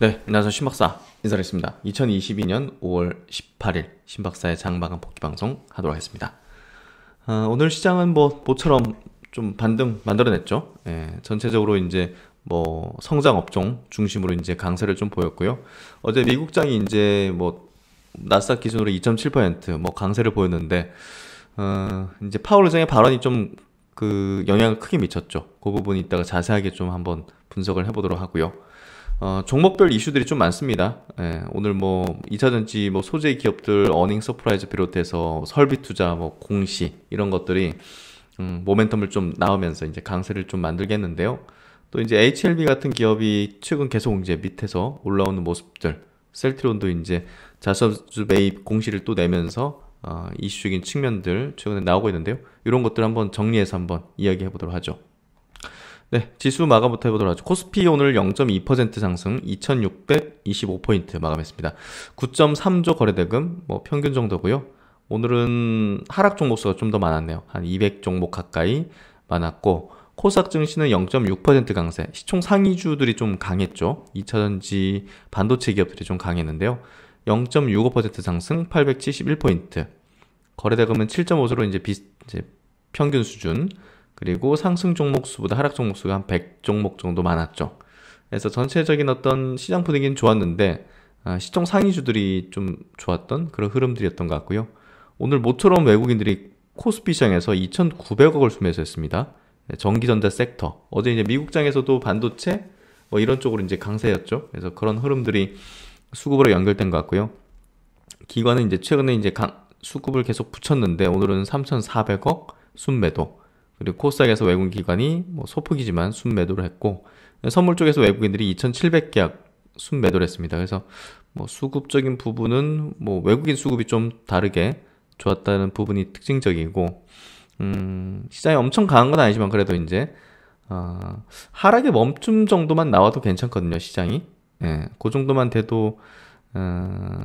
네, 안녕하세요. 신박사 인사를 했습니다. 2022년 5월 18일 신박사의 장마감 복귀 방송 하도록 하겠습니다. 아, 오늘 시장은 뭐 모처럼 좀 반등 만들어냈죠. 예, 전체적으로 이제 뭐 성장 업종 중심으로 이제 강세를 좀 보였고요. 어제 미국장이 이제 뭐 나스닥 기준으로 2.7%뭐 강세를 보였는데 어, 이제 파월 의장의 발언이 좀 그 영향을 크게 미쳤죠. 그 부분 이따가 자세하게 좀 한번 분석을 해보도록 하고요. 어, 종목별 이슈들이 좀 많습니다. 예, 오늘 뭐 2차전지 뭐 소재 기업들 어닝 서프라이즈 비롯해서 설비 투자 뭐 공시 이런 것들이 음, 모멘텀을 좀 나오면서 이제 강세를 좀 만들겠는데요. 또 이제 HLB 같은 기업이 최근 계속 이제 밑에서 올라오는 모습들, 셀트론도 이제 자사주 매입 공시를 또 내면서 어, 이슈적인 측면들 최근에 나오고 있는데요. 이런 것들 한번 정리해서 한번 이야기해 보도록 하죠. 네, 지수 마감부터 해보도록 하죠. 코스피 오늘 0.2% 상승, 2,625포인트 마감했습니다. 9.3조 거래대금, 뭐 평균 정도고요. 오늘은 하락 종목수가 좀 더 많았네요. 한 200종목 가까이 많았고 코스닥 증시는 0.6% 강세, 시총 상위주들이 좀 강했죠. 2차전지 반도체 기업들이 좀 강했는데요. 0.65% 상승, 871포인트. 거래대금은 7.5조로 이제 비, 이제 평균 수준. 그리고 상승 종목 수보다 하락 종목 수가 한 100종목 정도 많았죠. 그래서 전체적인 어떤 시장 분위기는 좋았는데 아, 시총 상위주들이 좀 좋았던 그런 흐름들이었던 것 같고요. 오늘 모처럼 외국인들이 코스피 시장에서 2,900억을 수매수했습니다 네, 전기전자 섹터. 어제 이제 미국장에서도 반도체 뭐 이런 쪽으로 이제 강세였죠. 그래서 그런 흐름들이 수급으로 연결된 것 같고요. 기관은 이제 최근에 이제 강, 수급을 계속 붙였는데 오늘은 3,400억 순매도. 그리고 코스닥에서 외국인 기관이 뭐 소폭이지만 순매도를 했고 선물 쪽에서 외국인들이 2,700계약 순매도를 했습니다. 그래서 뭐 수급적인 부분은 뭐 외국인 수급이 좀 다르게 좋았다는 부분이 특징적이고 음, 시장이 엄청 강한 건 아니지만 그래도 이제 어, 하락의 멈춤 정도만 나와도 괜찮거든요 시장이 예, 그 정도만 돼도 어,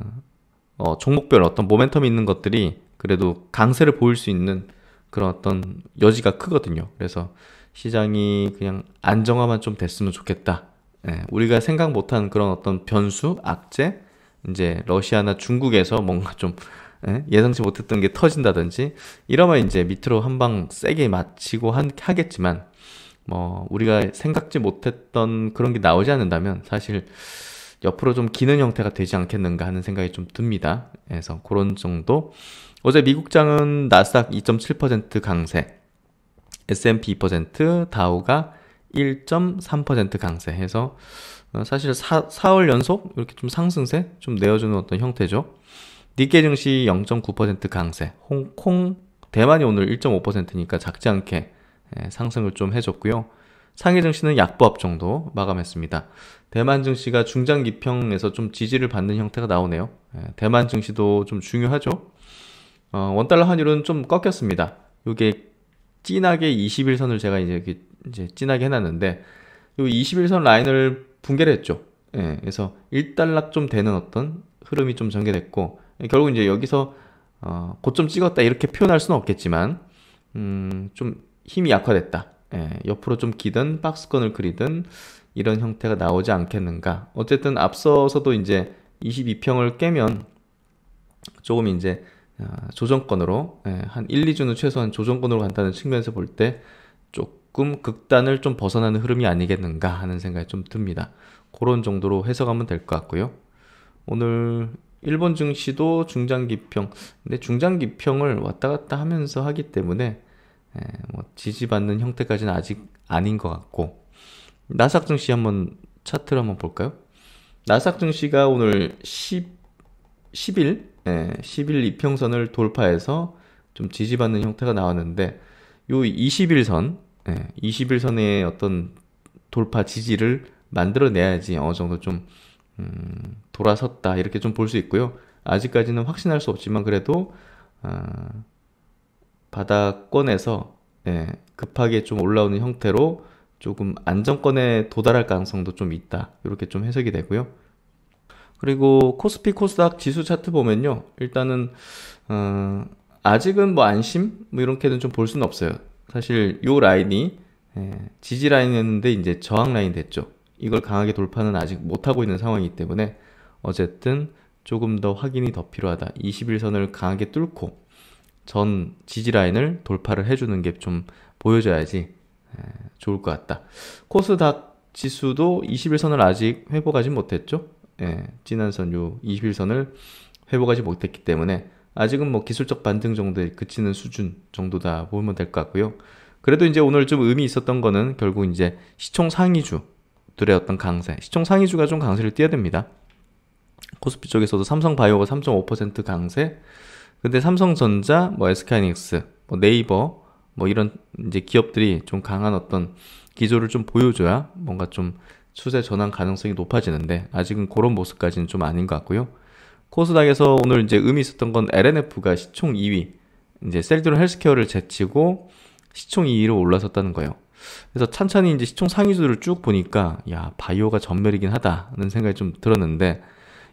어, 종목별 어떤 모멘텀이 있는 것들이 그래도 강세를 보일 수 있는 그런 어떤 여지가 크거든요. 그래서 시장이 그냥 안정화만 좀 됐으면 좋겠다. 예, 우리가 생각 못한 그런 어떤 변수, 악재, 이제 러시아나 중국에서 뭔가 좀 예, 상치 못했던 게 터진다든지 이러면 이제 밑으로 한 방 세게 맞히고 한, 하겠지만 뭐 우리가 생각지 못했던 그런 게 나오지 않는다면 사실 옆으로 좀 기는 형태가 되지 않겠는가 하는 생각이 좀 듭니다. 그래서 그런 정도 어제 미국장은 나스닥 2.7% 강세, S&P 2%, 다우가 1.3% 강세해서 어, 사실 4, 4월 연속 이렇게 좀 상승세 좀 내어주는 어떤 형태죠. 니케 증시 0.9% 강세, 홍콩, 대만이 오늘 1.5%니까 작지 않게 예, 상승을 좀 해줬고요. 상해 증시는 약보합 정도 마감했습니다. 대만 증시가 중장기평에서 좀 지지를 받는 형태가 나오네요. 예, 대만 증시도 좀 중요하죠. 어, 원달러 환율은 좀 꺾였습니다. 이게 진하게 21선을 제가 이제 이렇게 이제 진하게 해놨는데 이 21선 라인을 붕괴를 했죠. 예, 그래서 일단락 좀 되는 어떤 흐름이 좀 전개됐고 예, 결국 이제 여기서 어, 고점 찍었다 이렇게 표현할 수는 없겠지만 음, 좀 힘이 약화됐다. 예, 옆으로 좀 기든 박스권을 그리든 이런 형태가 나오지 않겠는가. 어쨌든 앞서서도 이제 22평을 깨면 조금 이제 아, 조정권으로 예, 한 1, 2주는 최소한 조정권으로 간다는 측면에서 볼 때 조금 극단을 좀 벗어나는 흐름이 아니겠는가 하는 생각이 좀 듭니다. 그런 정도로 해석하면 될 것 같고요. 오늘 일본 증시도 중장기평 근데 중장기평을 왔다 갔다 하면서 하기 때문에 예, 뭐 지지받는 형태까지는 아직 아닌 것 같고 나삭 증시 한번 차트를 한번 볼까요? 나삭 증시가 오늘 10, 10일 예, 10일 이평선을 돌파해서 좀 지지받는 형태가 나왔는데 요 20일선, 예, 20일선의 어떤 돌파 지지를 만들어내야지 어느 정도 좀 음, 돌아섰다 이렇게 좀 볼 수 있고요. 아직까지는 확신할 수 없지만 그래도 어, 바닥권에서 예, 급하게 좀 올라오는 형태로 조금 안정권에 도달할 가능성도 좀 있다 이렇게 좀 해석이 되고요. 그리고 코스피 코스닥 지수 차트 보면요. 일단은 어, 아직은 뭐 안심 뭐 이렇게는 좀 볼 수는 없어요. 사실 요 라인이 예, 지지 라인이었는데 이제 저항 라인 됐죠. 이걸 강하게 돌파는 아직 못 하고 있는 상황이기 때문에 어쨌든 조금 더 확인이 더 필요하다. 21선을 강하게 뚫고 전 지지 라인을 돌파를 해주는 게 좀보여져야지 예, 좋을 것 같다. 코스닥 지수도 21선을 아직 회복하지 못했죠. 예, 진한 선유 21선을 회복하지 못했기 때문에 아직은 뭐 기술적 반등 정도에 그치는 수준 정도다 보면 될 것 같고요. 그래도 이제 오늘 좀 의미 있었던 거는 결국 이제 시총 상위주들의 어떤 강세, 시총 상위주가 좀 강세를 띄어댑니다. 코스피 쪽에서도 삼성바이오가 3.5% 강세, 근데 삼성전자, 뭐 s k 닉스뭐 네이버, 뭐 이런 이제 기업들이 좀 강한 어떤 기조를 좀 보여줘야 뭔가 좀 추세 전환 가능성이 높아지는데 아직은 그런 모습까지는 좀 아닌 것 같고요. 코스닥에서 오늘 이제 의미 있었던 건 LNF가 시총 2위, 이제 셀드로 헬스케어를 제치고 시총 2위로 올라섰다는 거예요. 그래서 천천히 이제 시총 상위주들을 쭉 보니까 야 바이오가 전멸이긴 하다는 생각이 좀 들었는데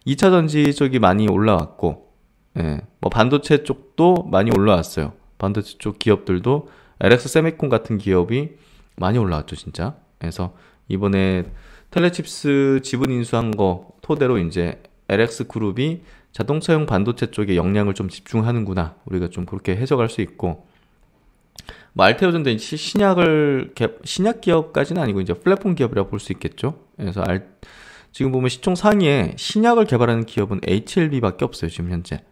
2차 전지 쪽이 많이 올라왔고, 예, 뭐 반도체 쪽도 많이 올라왔어요. 반도체 쪽 기업들도 LX 세미콘 같은 기업이 많이 올라왔죠, 진짜. 그래서 이번에 텔레칩스 지분 인수한 거 토대로 이제 LX 그룹이 자동차용 반도체 쪽에 역량을 좀 집중하는구나. 우리가 좀 그렇게 해석할 수 있고. 뭐 알테오전자 신약을 신약 기업까지는 아니고 이제 플랫폼 기업이라 고볼 수 있겠죠. 그래서 알, 지금 보면 시총 상위에 신약을 개발하는 기업은 HLB밖에 없어요. 지금 현재.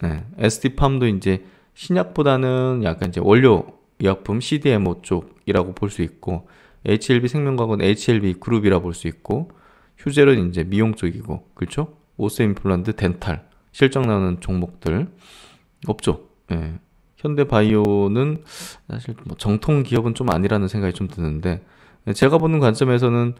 네. SD팜도 이제 신약보다는 약간 이제 원료 의약품 CDMO 쪽이라고 볼 수 있고 HLB 생명과학은 HLB 그룹이라 볼 수 있고 휴젤은 이제 미용 쪽이고 그렇죠? 오스임플란트, 덴탈 실적 나오는 종목들 없죠. 예. 현대바이오는 사실 뭐 정통 기업은 좀 아니라는 생각이 좀 드는데 예, 제가 보는 관점에서는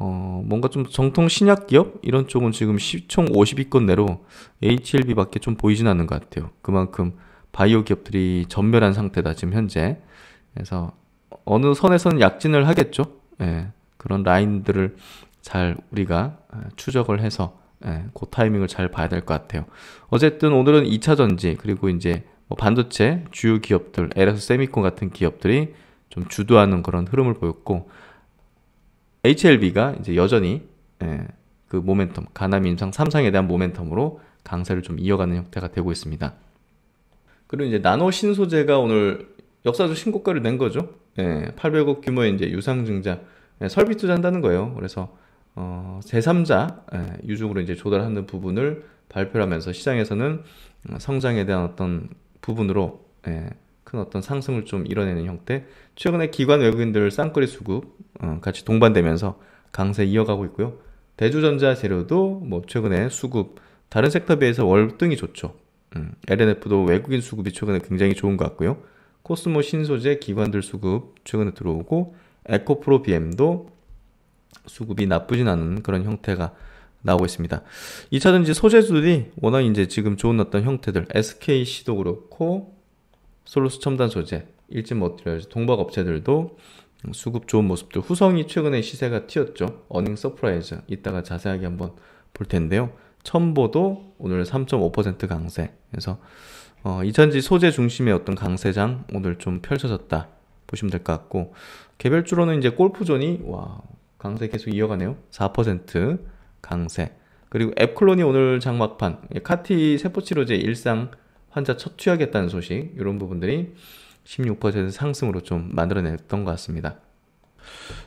어, 뭔가 좀 정통 신약 기업 이런 쪽은 지금 시, 총 50위권 내로 HLB밖에 좀 보이진 않는 것 같아요. 그만큼 바이오 기업들이 전멸한 상태다 지금 현재. 그래서 어느 선에서는 약진을 하겠죠. 예, 그런 라인들을 잘 우리가 아, 추적을 해서 예, 그 타이밍을 잘 봐야 될 것 같아요. 어쨌든 오늘은 2차 전지 그리고 이제 뭐 반도체 주요 기업들, LS 세미콘 같은 기업들이 좀 주도하는 그런 흐름을 보였고 HLB가 이제 여전히 예, 그 모멘텀, 가남 임상 3상에 대한 모멘텀으로 강세를 좀 이어가는 형태가 되고 있습니다. 그리고 이제 나노 신소재가 오늘 역사적 신고가를 낸 거죠. 예, 800억 규모의 이제 유상증자 예, 설비 투자한다는 거예요. 그래서 어, 제3자 예, 유중으로 이제 조달하는 부분을 발표하면서 시장에서는 어, 성장에 대한 어떤 부분으로 예, 큰 어떤 상승을 좀 이뤄내는 형태. 최근에 기관 외국인들 쌍끌리 수급 어, 같이 동반되면서 강세 이어가고 있고요. 대주전자 재료도 뭐 최근에 수급 다른 섹터 비해서 월등히 좋죠. 음, LNF도 외국인 수급이 최근에 굉장히 좋은 것 같고요. 코스모 신소재 기관들 수급 최근에 들어오고 에코프로 BM도 수급이 나쁘진 않은 그런 형태가 나오고 있습니다. 2차전지 소재들이 워낙 이제 지금 좋은 어떤 형태들 SKC도 그렇고 솔루스 첨단 소재, 일진 머티리얼, 동박 업체들도 수급 좋은 모습들 후성이 최근에 시세가 튀었죠. 어닝 서프라이즈 이따가 자세하게 한번 볼 텐데요. 첨보도 오늘 3.5% 강세 그래서 어, 이천지 소재 중심의 어떤 강세장 오늘 좀 펼쳐졌다 보시면 될 것 같고 개별주로는 이제 골프존이 와 강세 계속 이어가네요. 4% 강세. 그리고 앱클론이 오늘 장막판 예, 카티 세포치료제 일상 환자 처치하겠다는 소식 이런 부분들이 16% 상승으로 좀 만들어냈던 것 같습니다.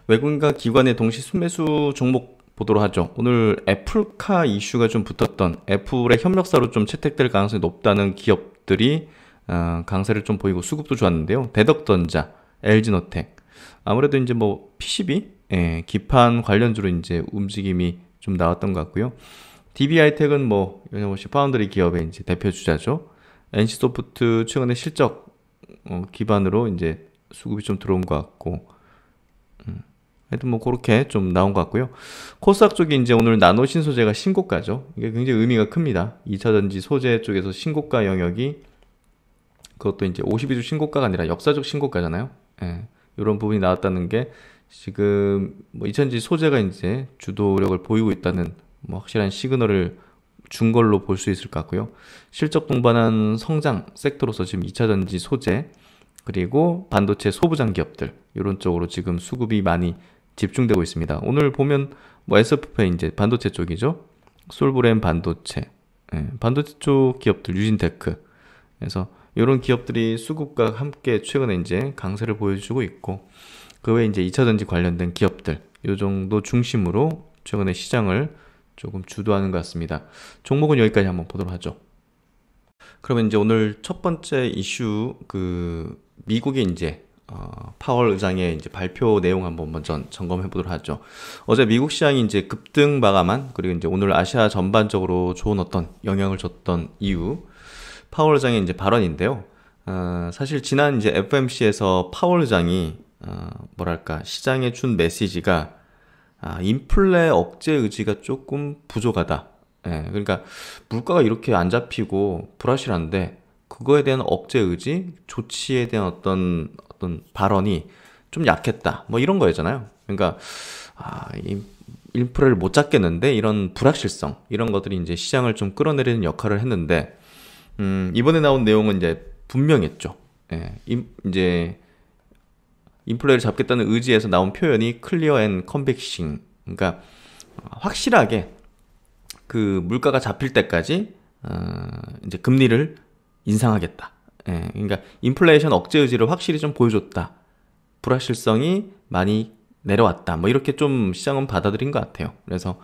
외국인과 기관의 동시 순매수 종목 보도록 하죠. 오늘 애플카 이슈가 좀 붙었던 애플의 협력사로 좀 채택될 가능성이 높다는 기업 기업들이 어, 강세를 좀 보이고 수급도 좋았는데요. 대덕전자, LG노텍 아무래도 이제 뭐 PCB 예, 기판 관련주로 이제 움직임이 좀 나왔던 것 같고요. DBI텍은 뭐 여념없이 파운드리 기업의 이제 대표 주자죠. NC소프트 최근에 실적 어, 기반으로 이제 수급이 좀 들어온 것 같고 하여튼 뭐 그렇게 좀 나온 것 같고요. 코스닥 쪽이 이제 오늘 나노 신소재가 신고가죠. 이게 굉장히 의미가 큽니다. 2차전지 소재 쪽에서 신고가 영역이 그것도 이제 52주 신고가가 아니라 역사적 신고가잖아요. 예. 이런 부분이 나왔다는 게 지금 뭐 2차전지 소재가 이제 주도력을 보이고 있다는 뭐 확실한 시그널을 준 걸로 볼 수 있을 것 같고요. 실적 동반한 성장 섹터로서 지금 2차전지 소재 그리고 반도체 소부장 기업들 이런 쪽으로 지금 수급이 많이 집중되고 있습니다. 오늘 보면 뭐 SFP 이제 반도체 쪽이죠. 솔브렌 반도체, 예, 반도체 쪽 기업들 유진테크. 그래서 이런 기업들이 수급과 함께 최근에 이제 강세를 보여주고 있고 그외 이제 2차전지 관련된 기업들 요 정도 중심으로 최근에 시장을 조금 주도하는 것 같습니다. 종목은 여기까지 한번 보도록 하죠. 그러면 이제 오늘 첫 번째 이슈 그 미국의 이제 어, 파월 의장의 이제 발표 내용 한번 먼저 점검해 보도록 하죠. 어제 미국 시장이 이제 급등 마감한 그리고 이제 오늘 아시아 전반적으로 좋은 어떤 영향을 줬던 이유 파월 의장의 이제 발언인데요. 어, 사실 지난 이제 FMC에서 파월 의장이 어, 뭐랄까 시장에 준 메시지가 아, 인플레 억제 의지가 조금 부족하다. 예, 그러니까 물가가 이렇게 안 잡히고 불확실한데 그거에 대한 억제 의지, 조치에 대한 어떤 어떤 발언이 좀 약했다. 뭐 이런 거였잖아요. 그러니까 아, 이 인프라를 못 잡겠는데 이런 불확실성 이런 것들이 이제 시장을 좀 끌어내리는 역할을 했는데 음, 이번에 나온 내용은 이제 분명했죠. 예, 인, 이제 인플레를 잡겠다는 의지에서 나온 표현이 클리어 앤 컨벡싱. 그러니까 확실하게 그 물가가 잡힐 때까지 어, 이제 금리를 인상하겠다. 예, 그러니까 인플레이션 억제 의지를 확실히 좀 보여줬다. 불확실성이 많이 내려왔다. 뭐 이렇게 좀 시장은 받아들인 것 같아요. 그래서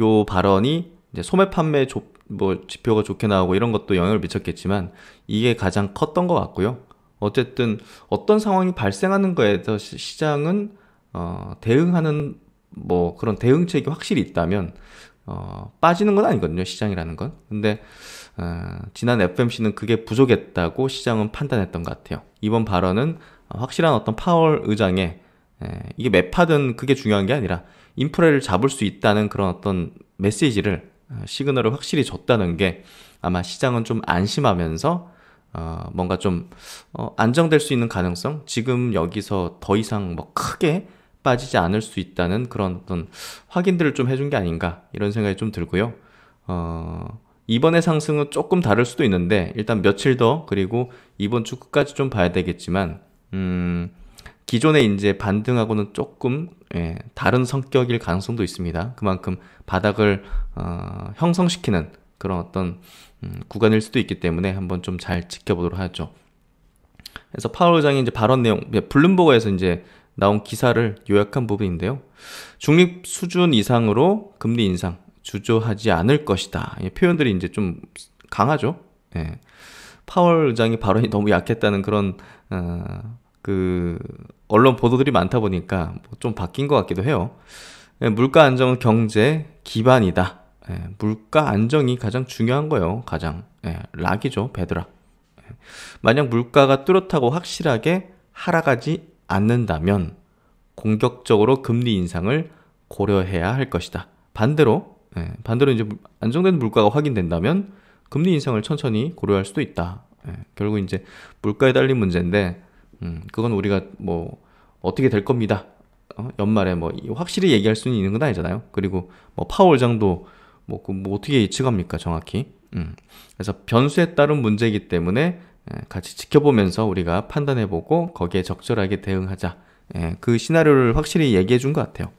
요 발언이 이제 소매 판매 조, 뭐 지표가 좋게 나오고 이런 것도 영향을 미쳤겠지만 이게 가장 컸던 것 같고요. 어쨌든 어떤 상황이 발생하는 거에 대해서 시장은 어, 대응하는 뭐 그런 대응책이 확실히 있다면 어, 빠지는 건 아니거든요 시장이라는 건. 근데 어, 지난 FMC는 그게 부족했다고 시장은 판단했던 것 같아요. 이번 발언은 확실한 어떤 파월 의장의 예, 이게 매파든 그게 중요한 게 아니라 인프레를 잡을 수 있다는 그런 어떤 메시지를 어, 시그널을 확실히 줬다는 게 아마 시장은 좀 안심하면서 어, 뭔가 좀 어, 안정될 수 있는 가능성 지금 여기서 더 이상 뭐 크게 빠지지 않을 수 있다는 그런 어떤 확인들을 좀 해준 게 아닌가 이런 생각이 좀 들고요. 어, 이번에 상승은 조금 다를 수도 있는데 일단 며칠 더 그리고 이번 주 끝까지 좀 봐야 되겠지만 음, 기존에 이제 반등하고는 조금 예, 다른 성격일 가능성도 있습니다. 그만큼 바닥을 어, 형성시키는 그런 어떤 음, 구간일 수도 있기 때문에 한번 좀 잘 지켜보도록 하죠. 그래서 파월 의장이 이제 발언 내용, 예, 블룸버그에서 이제 나온 기사를 요약한 부분인데요. 중립 수준 이상으로 금리 인상, 주저하지 않을 것이다. 이 표현들이 이제 좀 강하죠. 예. 파월 의장이 발언이 너무 약했다는 그런 어, 그 언론 보도들이 많다 보니까 뭐좀 바뀐 것 같기도 해요. 예, 물가 안정은 경제 기반이다. 예, 물가 안정이 가장 중요한 거예요. 가장 예, 락이죠, 베드락. 만약 물가가 뚜렷하고 확실하게 하락하지 않는다면 공격적으로 금리 인상을 고려해야 할 것이다. 반대로 예, 반대로 이제 안정된 물가가 확인된다면 금리 인상을 천천히 고려할 수도 있다. 예, 네, 결국 이제 물가에 달린 문제인데 음, 그건 우리가 뭐 어떻게 될 겁니다. 어? 연말에 뭐 확실히 얘기할 수는 있는 건 아니잖아요. 그리고 뭐 파월장도 뭐, 그뭐 어떻게 예측합니까 정확히? 음, 그래서 변수에 따른 문제이기 때문에 예, 같이 지켜보면서 우리가 판단해보고 거기에 적절하게 대응하자. 예, 그 시나리오를 확실히 얘기해 준것 같아요.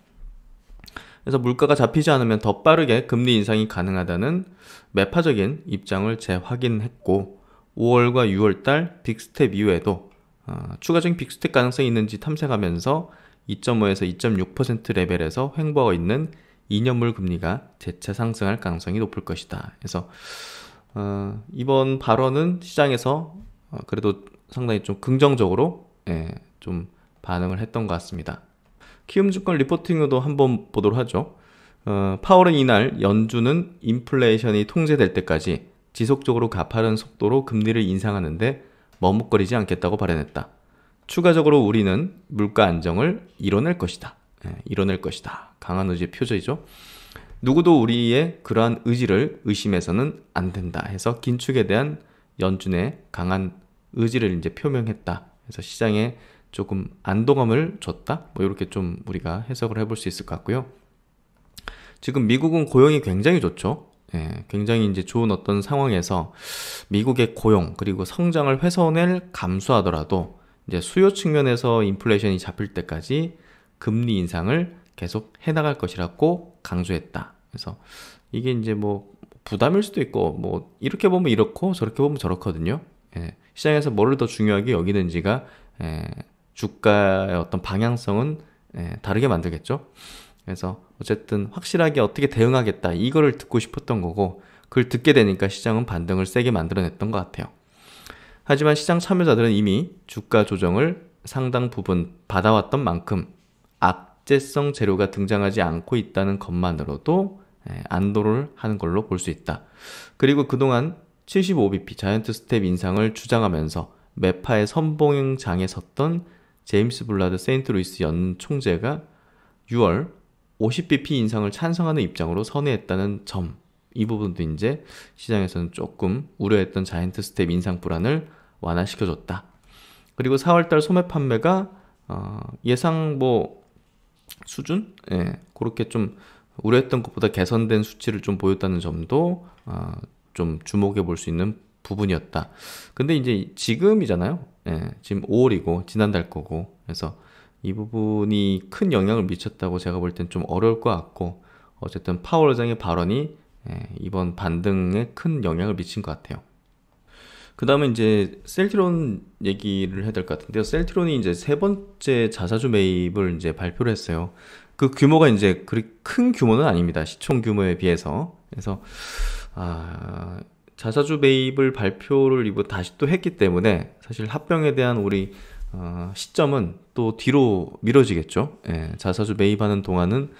그래서 물가가 잡히지 않으면 더 빠르게 금리 인상이 가능하다는 매파적인 입장을 재확인했고 5월과 6월 달 빅스텝 이후에도 어, 추가적인 빅스텝 가능성이 있는지 탐색하면서 2.5에서 2.6% 레벨에서 횡보하고 있는 2년물 금리가 대체 상승할 가능성이 높을 것이다. 그래서 어, 이번 발언은 시장에서 어, 그래도 상당히 좀 긍정적으로 예, 좀 반응을 했던 것 같습니다. 키움증권 리포팅도 으로 한번 보도록 하죠. 어, 파월은 이날 연준은 인플레이션이 통제될 때까지 지속적으로 가파른 속도로 금리를 인상하는데 머뭇거리지 않겠다고 발언했다. 추가적으로 우리는 물가 안정을 이뤄낼 것이다. 예, 이뤄낼 것이다. 강한 의지의 표적이죠 누구도 우리의 그러한 의지를 의심해서는 안 된다 해서 긴축에 대한 연준의 강한 의지를 이제 표명했다. 그래서 시장에 조금 안도감을 줬다. 뭐 이렇게 좀 우리가 해석을 해볼 수 있을 것 같고요. 지금 미국은 고용이 굉장히 좋죠. 예, 굉장히 이제 좋은 어떤 상황에서 미국의 고용 그리고 성장을 훼손을 감수하더라도 이제 수요 측면에서 인플레이션이 잡힐 때까지 금리 인상을 계속 해나갈 것이라고 강조했다. 그래서 이게 이제 뭐 부담일 수도 있고 뭐 이렇게 보면 이렇고 저렇게 보면 저렇거든요. 예, 시장에서 뭐를 더 중요하게 여기는지가 예, 주가의 어떤 방향성은 예, 다르게 만들겠죠. 그래서 어쨌든 확실하게 어떻게 대응하겠다 이거를 듣고 싶었던 거고 그걸 듣게 되니까 시장은 반등을 세게 만들어냈던 것 같아요. 하지만 시장 참여자들은 이미 주가 조정을 상당 부분 받아왔던 만큼 악재성 재료가 등장하지 않고 있다는 것만으로도 예, 안도를 하는 걸로 볼 수 있다. 그리고 그동안 75BP 자이언트 스텝 인상을 주장하면서 메파의 선봉장에 섰던 제임스 블라드 세인트루이스 연 총재가 6월 50bp 인상을 찬성하는 입장으로 선회했다는 점. 이 부분도 이제 시장에서는 조금 우려했던 자이언트 스텝 인상 불안을 완화시켜줬다. 그리고 4월달 소매 판매가 어, 예상 뭐 수준? 예, 그렇게 좀 우려했던 것보다 개선된 수치를 좀 보였다는 점도 어, 좀 주목해 볼 수 있는 부분이었다. 근데 이제 지금이잖아요. 예, 지금 5월이고 지난달 거고 그래서 이 부분이 큰 영향을 미쳤다고 제가 볼 땐 좀 어려울 것 같고 어쨌든 파월 의장의 발언이 예, 이번 반등에 큰 영향을 미친 것 같아요. 그 다음에 이제 셀트론 얘기를 해야 될 것 같은데요. 셀트론이 이제 세 번째 자사주 매입을 이제 발표를 했어요. 그 규모가 이제 그리 큰 규모는 아닙니다. 시총 규모에 비해서. 그래서, 아, 자사주 매입을 발표를 이번 다시 또 했기 때문에 사실 합병에 대한 우리 어, 시점은 또 뒤로 미뤄지겠죠. 예, 자사주 매입하는 동안은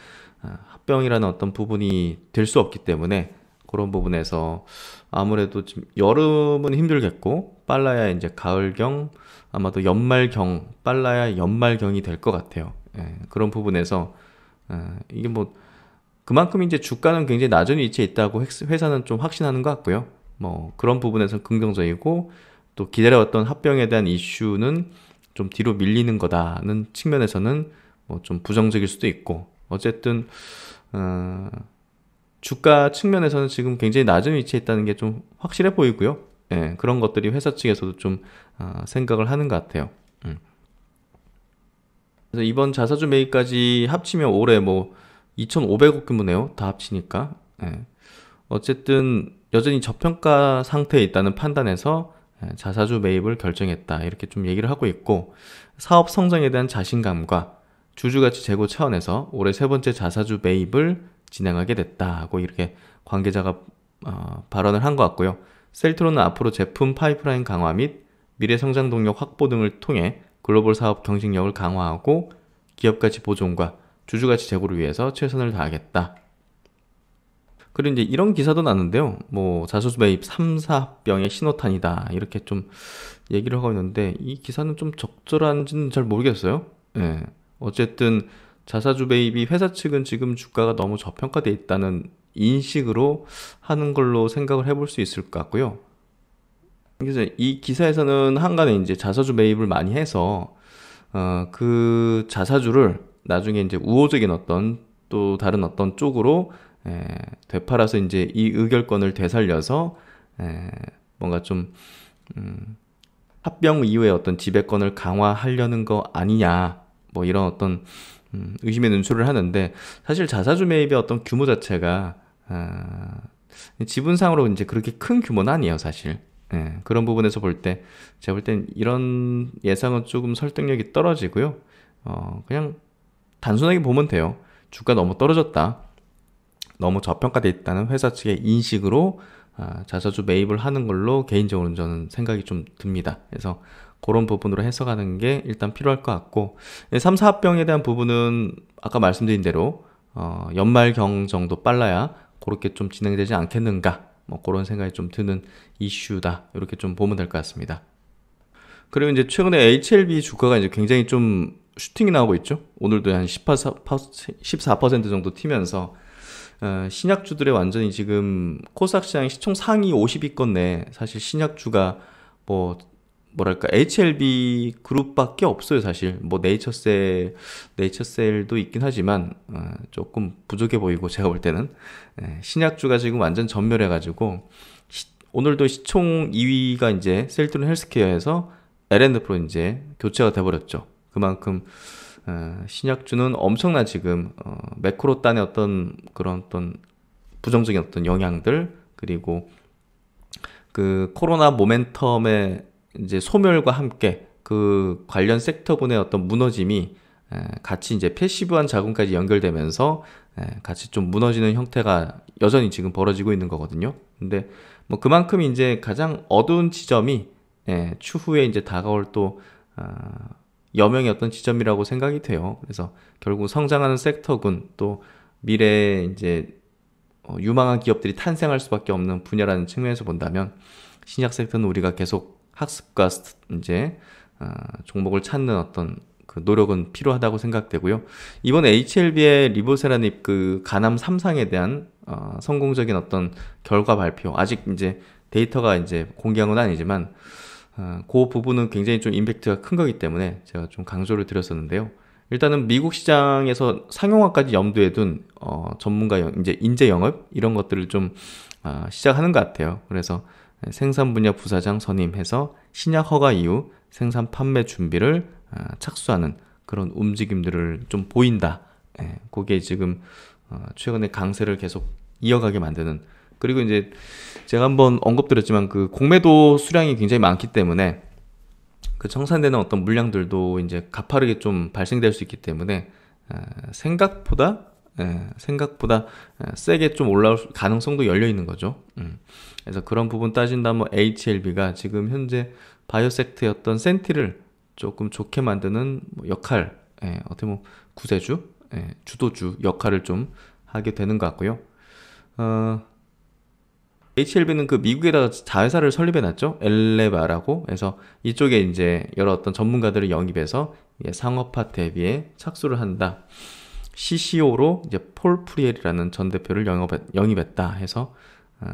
아, 합병이라는 어떤 부분이 될 수 없기 때문에 그런 부분에서 아무래도 지금 여름은 힘들겠고 빨라야 이제 가을경 아마도 연말경 빨라야 연말경이 될 것 같아요. 예, 그런 부분에서 예, 이게 뭐 그만큼 이제 주가는 굉장히 낮은 위치에 있다고 회사는 좀 확신하는 것 같고요. 뭐 그런 부분에서 긍정적이고 또 기다려왔던 합병에 대한 이슈는 좀 뒤로 밀리는 거다는 측면에서는 뭐 좀 부정적일 수도 있고 어쨌든 어, 주가 측면에서는 지금 굉장히 낮은 위치에 있다는 게 좀 확실해 보이고요. 예, 그런 것들이 회사 측에서도 좀 어, 생각을 하는 것 같아요. 음. 그래서 이번 자사주 매입까지 합치면 올해 뭐 2,500억 규모네요. 다 합치니까. 예. 어쨌든 여전히 저평가 상태에 있다는 판단에서 예, 자사주 매입을 결정했다. 이렇게 좀 얘기를 하고 있고, 사업 성장에 대한 자신감과 주주가치 재고 차원에서 올해 세 번째 자사주 매입을 진행하게 됐다고 이렇게 관계자가 어, 발언을 한 것 같고요. 셀트로는 앞으로 제품 파이프라인 강화 및 미래 성장 동력 확보 등을 통해 글로벌 사업 경쟁력을 강화하고 기업 가치 보존과 주주 가치 재고를 위해서 최선을 다하겠다. 그리고 이제 이런 기사도 났는데요. 뭐 자수수 매입 3, 4병의 신호탄이다. 이렇게 좀 얘기를 하고 있는데 이 기사는 좀 적절한지는 잘 모르겠어요. 예. 어쨌든 자사주 매입이 회사 측은 지금 주가가 너무 저평가되어 있다는 인식으로 하는 걸로 생각을 해볼 수 있을 것 같고요. 그래서 이 기사에서는 한간에 이제 자사주 매입을 많이 해서 어, 그 자사주를 나중에 이제 우호적인 어떤 또 다른 어떤 쪽으로 에, 예, 되팔아서 이제 이 의결권을 되살려서 에, 예, 뭔가 좀 음, 합병 이후에 어떤 지배권을 강화하려는 거 아니냐 뭐 이런 어떤 음, 의심의 눈초리를 하는데 사실 자사주 매입의 어떤 규모 자체가 아, 지분상으로 이제 그렇게 큰 규모는 아니에요 사실 에, 예, 그런 부분에서 볼 때 제가 볼 땐 이런 예상은 조금 설득력이 떨어지고요 어, 그냥 단순하게 보면 돼요 주가 너무 떨어졌다 너무 저평가되어 있다는 회사 측의 인식으로 아, 자사주 매입을 하는 걸로 개인적으로는 저는 생각이 좀 듭니다. 그래서 그런 부분으로 해석하는 게 일단 필요할 것 같고 3, 예, 4합병에 대한 부분은 아까 말씀드린 대로 어, 연말경 정도 빨라야 그렇게 좀 진행되지 않겠는가 뭐 그런 생각이 좀 드는 이슈다 이렇게 좀 보면 될 것 같습니다. 그리고 이제 최근에 HLB 주가가 이제 굉장히 좀 슈팅이 나오고 있죠. 오늘도 한 14% 정도 튀면서 어, 신약주들의 완전히 지금 코스닥 시장 시총 상위 50위권 내 사실 신약주가 뭐 뭐랄까 HLB 그룹밖에 없어요 사실 뭐 네이처셀 네이처셀도 있긴 하지만 어, 조금 부족해 보이고 제가 볼 때는 예, 신약주가 지금 완전 전멸해 가지고 오늘도 시총 2위가 이제 셀트론 헬스케어에서 에렌프로 이제 교체가 돼버렸죠 그만큼 어, 신약주는 엄청난 지금 어, 매크로 단의 어떤 그런 어떤 부정적인 어떤 영향들 그리고 그 코로나 모멘텀의 이제 소멸과 함께 그 관련 섹터군의 어떤 무너짐이 같이 이제 패시브한 자금까지 연결되면서 같이 좀 무너지는 형태가 여전히 지금 벌어지고 있는 거거든요. 근데 뭐 그만큼 이제 가장 어두운 지점이 추후에 이제 다가올 또 어, 여명의 어떤 지점이라고 생각이 돼요. 그래서 결국 성장하는 섹터군 또 미래에 이제 어, 유망한 기업들이 탄생할 수밖에 없는 분야라는 측면에서 본다면 신약 섹터는 우리가 계속 학습과 이제 아, 종목을 찾는 어떤 그 노력은 필요하다고 생각되고요. 이번 HLB의 리보세라닙 그 간암 3상에 대한 어, 성공적인 어떤 결과 발표 아직 이제 데이터가 이제 공개한 건 아니지만 어, 그 부분은 굉장히 좀 임팩트가 큰 거기 때문에 제가 좀 강조를 드렸었는데요. 일단은 미국 시장에서 상용화까지 염두에 둔 어, 전문가 영, 이제 인재 영업 이런 것들을 좀 어, 시작하는 것 같아요. 그래서 생산 분야 부사장 선임해서 신약 허가 이후 생산 판매 준비를 어, 착수하는 그런 움직임들을 좀 보인다. 예, 그게 지금 어, 최근에 강세를 계속 이어가게 만드는 그리고 이제 제가 한번 언급드렸지만 그 공매도 수량이 굉장히 많기 때문에 그 청산되는 어떤 물량들도 이제 가파르게 좀 발생될 수 있기 때문에 아, 생각보다 예, 생각보다 아, 세게 좀 올라올 가능성도 열려 있는 거죠. 음. 그래서 그런 부분 따진다면 HLB가 지금 현재 바이오섹트였던 센티를 조금 좋게 만드는 뭐 역할, 예, 어떻게 보면 구세주, 예, 주도주 역할을 좀 하게 되는 것 같고요. 어, HLB는 그 미국에다가 자회사를 설립해 놨죠. 엘레바라고 해서 이쪽에 이제 여러 어떤 전문가들을 영입해서 상업화 대비에 착수를 한다. CCO로 이제 폴 프리엘이라는 전 대표를 영입했, 다 해서 어,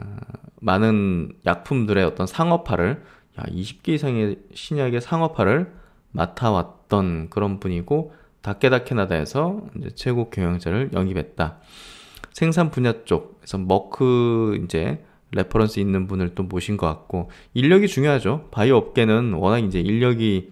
많은 약품들의 어떤 상업화를 야, 20개 이상의 신약의 상업화를 맡아왔던 그런 분이고 다케다케나다에서 최고 경영자를 영입했다. 생산 분야 쪽에서 머크 이제 레퍼런스 있는 분을 또 모신 것 같고 인력이 중요하죠. 바이오 업계는 워낙 이제 인력이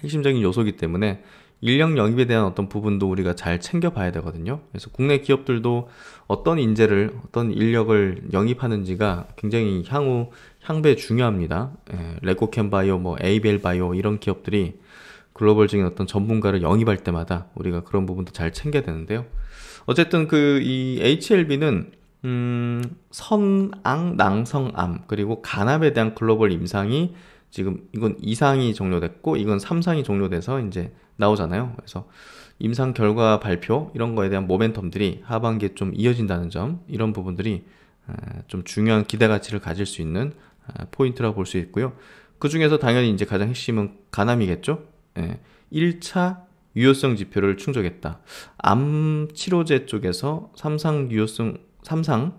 핵심적인 요소이기 때문에 인력 영입에 대한 어떤 부분도 우리가 잘 챙겨봐야 되거든요. 그래서 국내 기업들도 어떤 인재를 어떤 인력을 영입하는지가 굉장히 향후 향배 중요합니다. 예, 레코캠 바이오, 뭐 ABL 바이오 이런 기업들이 글로벌적인 어떤 전문가를 영입할 때마다 우리가 그런 부분도 잘 챙겨야 되는데요. 어쨌든 그 이 HLB는 음, 선앙, 낭성암, 그리고 간암에 대한 글로벌 임상이 지금 이건 이상이 종료됐고 이건 삼상이 종료돼서 이제 나오잖아요. 그래서 임상 결과 발표 이런 거에 대한 모멘텀들이 하반기에 좀 이어진다는 점 이런 부분들이 좀 중요한 기대 가치를 가질 수 있는 포인트라고 볼 수 있고요. 그 중에서 당연히 이제 가장 핵심은 간암이겠죠. 1차 예. 유효성 지표를 충족했다. 암 치료제 쪽에서 삼상 유효성 삼상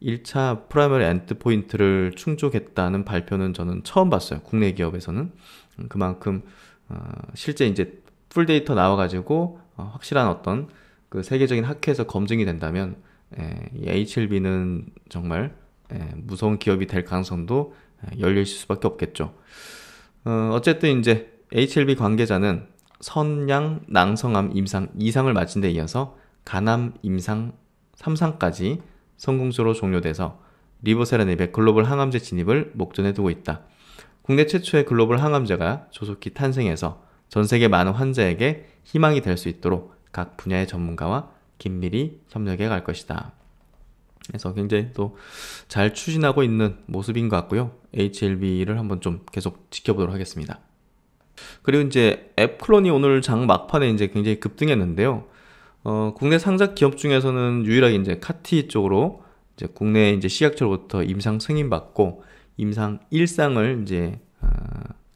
1차 프라이머리 엔드 포인트를 충족했다는 발표는 저는 처음 봤어요. 국내 기업에서는. 음, 그만큼, 어, 실제 이제 풀 데이터 나와가지고 어, 확실한 어떤 그 세계적인 학회에서 검증이 된다면, 예, 에, HLB는 정말 에, 예, 무서운 기업이 될 가능성도 예, 열려 있을 수밖에 없겠죠. 어, 어쨌든 이제 HLB 관계자는 선양 낭성암 임상 이상을 마친 데 이어서 간암 임상 3상까지 성공적으로 종료돼서 리보세란의 글로벌 항암제 진입을 목전에 두고 있다. 국내 최초의 글로벌 항암제가 조속히 탄생해서 전 세계 많은 환자에게 희망이 될 수 있도록 각 분야의 전문가와 긴밀히 협력해 갈 것이다. 그래서 굉장히 또 잘 추진하고 있는 모습인 것 같고요. HLB를 한번 좀 계속 지켜보도록 하겠습니다. 그리고 이제 앱클론이 오늘 장 막판에 이제 굉장히 급등했는데요. 어, 국내 상작 기업 중에서는 유일하게 이제 카티 쪽으로 이제 국내 이제 시약철부터 임상 승인 받고 임상 일상을 이제 어,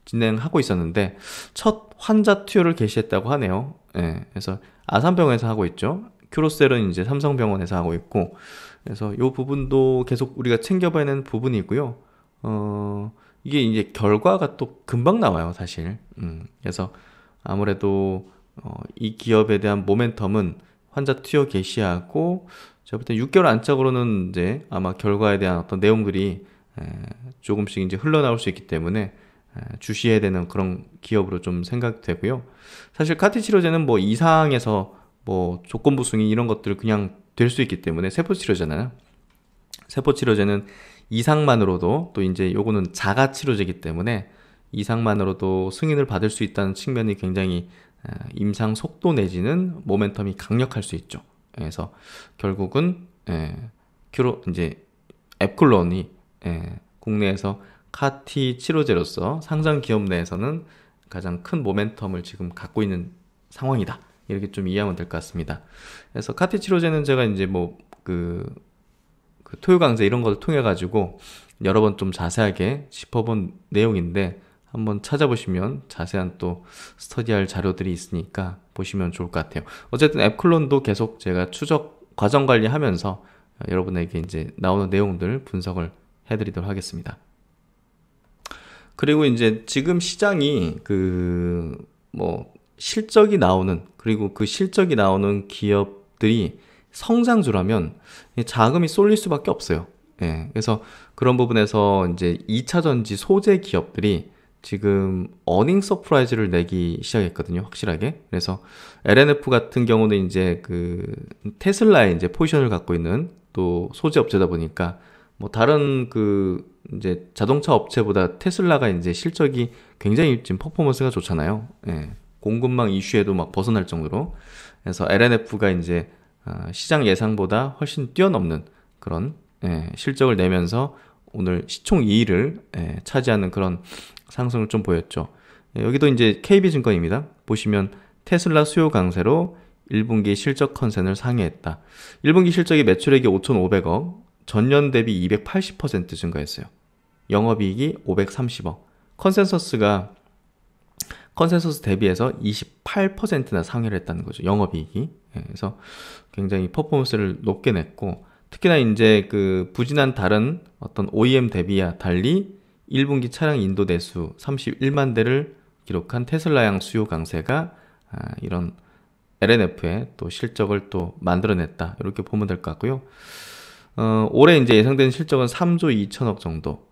진행하고 있었는데 첫 환자 투여를 개시했다고 하네요. 예, 그래서 아산병원에서 하고 있죠. 큐로셀은 이제 삼성병원에서 하고 있고 그래서 이 부분도 계속 우리가 챙겨봐야 하는 부분이고요. 어, 이게 이제 결과가 또 금방 나와요, 사실. 음, 그래서 아무래도 어, 이 기업에 대한 모멘텀은 환자 투여 개시하고 제가 볼때 6개월 안쪽으로는 이제 아마 결과에 대한 어떤 내용들이 에, 조금씩 이제 흘러나올 수 있기 때문에 주시해야 되는 그런 기업으로 좀 생각되고요. 사실 카티 치료제는 뭐 이상에서 뭐 조건부 승인 이런 것들 그냥 될 수 있기 때문에 세포 치료제잖아요. 세포 치료제는 이상만으로도 또 이제 요거는 자가 치료제이기 때문에 이상만으로도 승인을 받을 수 있다는 측면이 굉장히 임상 속도 내지는 모멘텀이 강력할 수 있죠. 그래서 결국은 큐로 이제 앱클론이 국내에서 카티 치료제로서 상장 기업 내에서는 가장 큰 모멘텀을 지금 갖고 있는 상황이다. 이렇게 좀 이해하면 될 것 같습니다. 그래서 카티 치료제는 제가 이제 뭐그 그, 그 토요 강좌 이런 걸 통해 가지고 여러 번 좀 자세하게 짚어본 내용인데 한번 찾아보시면 자세한 또 스터디할 자료들이 있으니까 보시면 좋을 것 같아요. 어쨌든 앱클론도 계속 제가 추적 과정 관리하면서 어, 여러분에게 이제 나오는 내용들 분석을 해드리도록 하겠습니다. 그리고 이제 지금 시장이 그 뭐 실적이 나오는 그리고 그 실적이 나오는 기업들이 성장주라면 자금이 쏠릴 수밖에 없어요. 예, 그래서 그런 부분에서 이제 2차 전지 소재 기업들이 지금 어닝 서프라이즈를 내기 시작했거든요. 확실하게. 그래서 LNF 같은 경우는 이제 그 테슬라의 이제 포지션을 갖고 있는 또 소재 업체다 보니까 뭐 다른 그 이제 자동차 업체보다 테슬라가 이제 실적이 굉장히 지금 퍼포먼스가 좋잖아요. 예. 공급망 이슈에도 막 벗어날 정도로. 그래서 LNF가 이제 아, 시장 예상보다 훨씬 뛰어넘는 그런 예, 실적을 내면서 오늘 시총 2위를 예, 차지하는 그런 상승을 좀 보였죠. 네, 여기도 이제 KB증권입니다. 보시면 테슬라 수요 강세로 1분기 실적 컨센을 상회했다. 1분기 실적이 매출액이 5,500억, 전년 대비 280% 증가했어요. 영업이익이 530억. 컨센서스가 컨센서스 대비해서 28%나 상회를 했다는 거죠. 영업이익이. 네, 그래서 굉장히 퍼포먼스를 높게 냈고 특히나 이제 그 부진한 다른 어떤 OEM 대비와 달리 1분기 차량 인도 대수 31만 대를 기록한 테슬라양 수요 강세가 아, 이런 LNF의 또 실적을 또 만들어냈다 이렇게 보면 될 것 같고요. 어, 올해 이제 예상되는 실적은 3조 2천억 정도,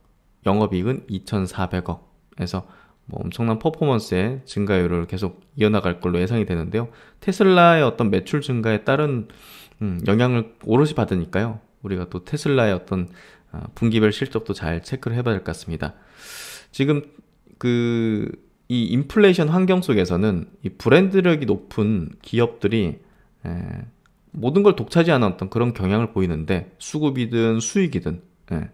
영업이익은 2,400억에서 뭐 엄청난 퍼포먼스의 증가율을 계속 이어나갈 걸로 예상이 되는데요. 테슬라의 어떤 매출 증가에 따른 음, 영향을 오롯이 받으니까요. 우리가 또 테슬라의 어떤 아, 분기별 실적도 잘 체크를 해봐야 될 것 같습니다. 지금 그 이 인플레이션 환경 속에서는 이 브랜드력이 높은 기업들이 에, 모든 걸 독차지 않는 어떤 그런 경향을 보이는데 수급이든 수익이든 예.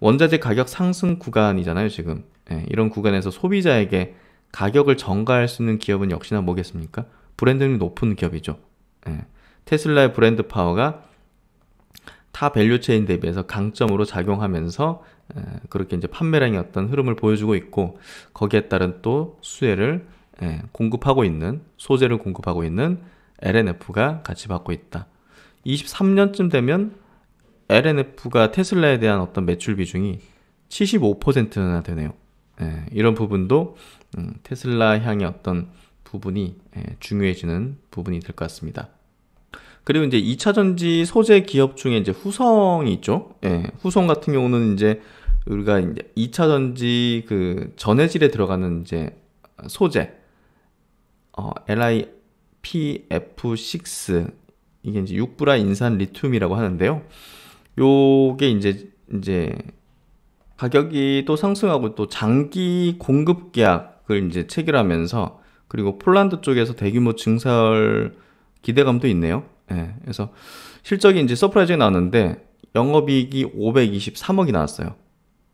원자재 가격 상승 구간이잖아요 지금 예. 이런 구간에서 소비자에게 가격을 전가할 수 있는 기업은 역시나 뭐겠습니까? 브랜드력이 높은 기업이죠 예. 테슬라의 브랜드 파워가 타 밸류체인 대비해서 강점으로 작용하면서 그렇게 이제 판매량의 어떤 흐름을 보여주고 있고 거기에 따른 또 수혜를 공급하고 있는 소재를 공급하고 있는 LNF가 같이 받고 있다. 23년쯤 되면 LNF가 테슬라에 대한 어떤 매출 비중이 75%나 되네요. 이런 부분도 음, 테슬라 향의 어떤 부분이 중요해지는 부분이 될 것 같습니다. 그리고 이제 2차 전지 소재 기업 중에 이제 후성이 있죠. 예, 후성 같은 경우는 이제 우리가 이제 2차 전지 그 전해질에 들어가는 이제 소재 어, LiPF6 이게 이제 육브라 인산 리튬이라고 하는데요. 요게 이제 이제 가격이 또 상승하고 또 장기 공급 계약을 이제 체결하면서 그리고 폴란드 쪽에서 대규모 증설 기대감도 있네요. 예, 그래서 실적이 이제 서프라이즈가 나왔는데 영업이익이 523억이 나왔어요.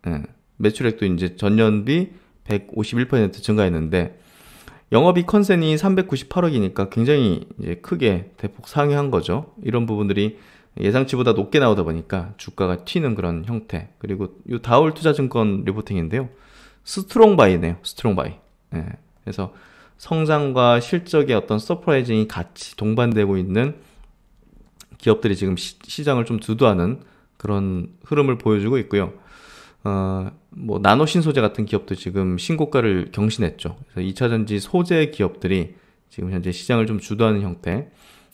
예, 매출액도 이제 전년비 151% 증가했는데 영업이익 컨센이 398억이니까 굉장히 이제 크게 대폭 상회한 거죠. 이런 부분들이 예상치보다 높게 나오다 보니까 주가가 튀는 그런 형태. 그리고 이 다울 투자증권 리포팅인데요. 스트롱 바이네요. 스트롱 바이. 예, 그래서 성장과 실적의 어떤 서프라이징이 같이 동반되고 있는 기업들이 지금 시, 장을좀 주도하는 그런 흐름을 보여주고 있고요. 어, 뭐 나노 신소재 같은 기업도 지금 신고가를 경신했죠. 그래서 2차 전지 소재 기업들이 지금 현재 시장을 좀 주도하는 형태.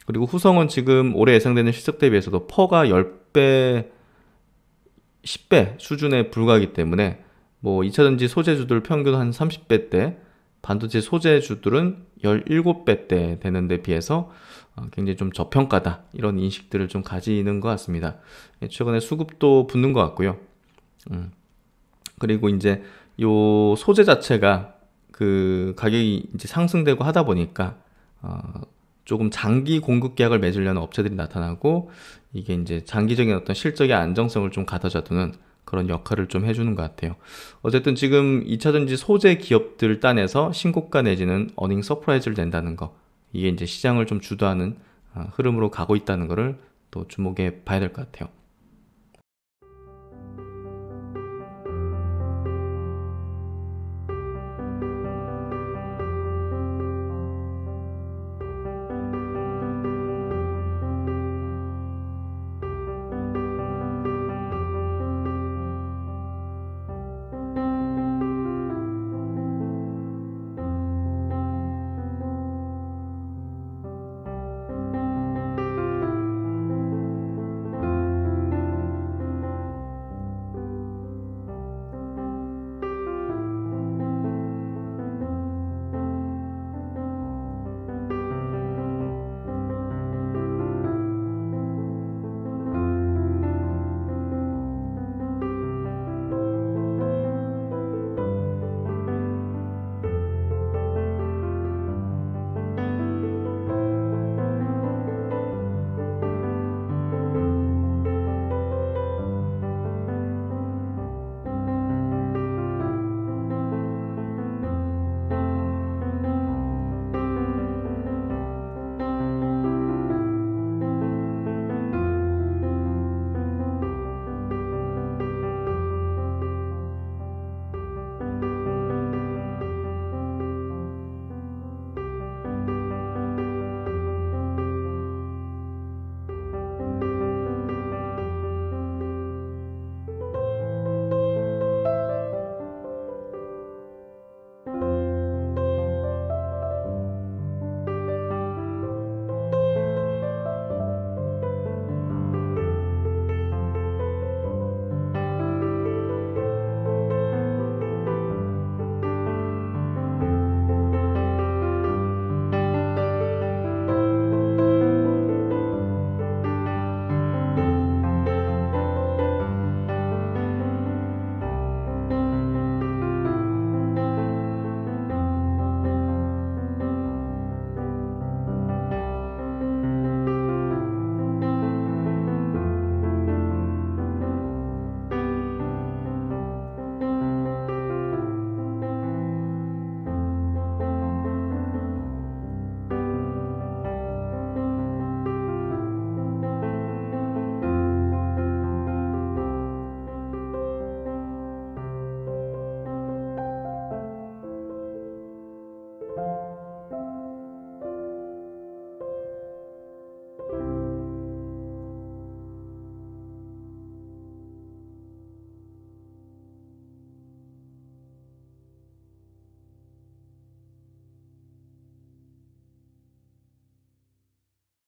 그리고 후성은 지금 올해 예상되는 실적 대비해서도 퍼가 10배, 10배 수준에 불과하기 때문에 뭐 2차 전지 소재주들 평균 한 30배 대 반도체 소재주들은 17배 대 되는데 비해서 어, 굉장히 좀 저평가다 이런 인식들을 좀 가지는 것 같습니다. 예, 최근에 수급도 붙는 것 같고요. 음. 그리고 이제 요 소재 자체가 그 가격이 이제 상승되고 하다 보니까 어 조금 장기 공급 계약을 맺으려는 업체들이 나타나고 이게 이제 장기적인 어떤 실적의 안정성을 좀 가져다 는 그런 역할을 좀 해주는 것 같아요. 어쨌든 지금 2차전지 소재 기업들 단에서 신고가 내지는 어닝 서프라이즈를 낸다는 거 이게 이제 시장을 좀 주도하는 아, 흐름으로 가고 있다는 것을 또 주목해 봐야 될 것 같아요.